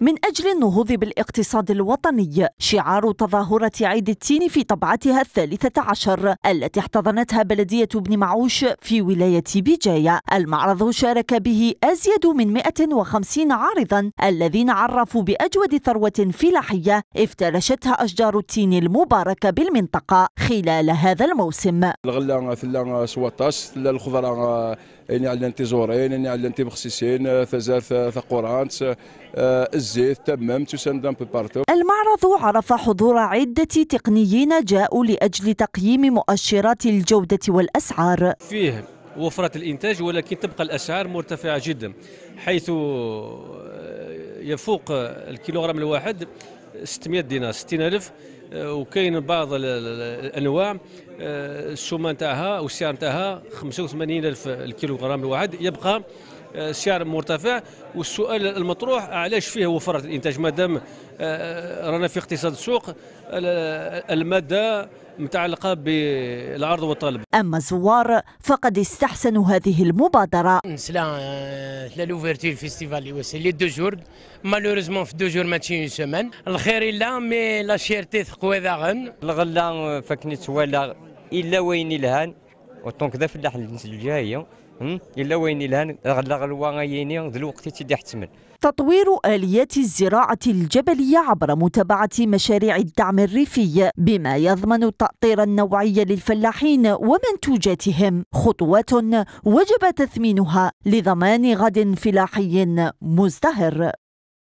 من أجل النهوض بالاقتصاد الوطني شعار تظاهرة عيد التين في طبعتها الثالثة عشر التي احتضنتها بلدية بن معوش في ولاية بجاية المعرض شارك به أزيد من 150 عارضا الذين عرفوا بأجود ثروة فلاحية افترشتها أشجار التين المباركة بالمنطقة خلال هذا الموسم الغلة ثلا 17 ثلا الخضرة يعني على الانتزورين يعني على الانتبخسيسين ثزار ثقورانت آه، الزيت تمام تساند بارتو المعرض عرف حضور عدة تقنيين جاءوا لأجل تقييم مؤشرات الجودة والأسعار فيه وفرة الإنتاج ولكن تبقى الأسعار مرتفعة جدا حيث آه، يفوق الكيلوغرام الواحد 600 دينار 60 ألف آه، وكاين بعض الانواع آه، السومه نتاعها والسعر نتاعها 85000 الكيلوغرام الواحد يبقى سعر مرتفع والسؤال المطروح علاش فيه وفره الانتاج ما دام آه، آه، رانا في اقتصاد السوق آه، الماده متعلقة بالعرض والطلب أما الزوار فقد استحسنوا هذه المبادرة نسلا لا لوفرتير فيستيفال يوصل لي دو جور مالوريزمون في دو جور ماتشي اون سيمين الخير إلا مي لا شيرتي تقوى داغن الغلا فاكني توالا إلا وين الهان وطونك ذا فلاح الجاية الا وين الهان غلا غلوه غيني دلوقتي تيدي تطوير آليات الزراعة الجبلية عبر متابعة مشاريع الدعم الريفي بما يضمن التأطير النوعي للفلاحين ومنتوجاتهم خطوات وجب تثمينها لضمان غد فلاحي مزدهر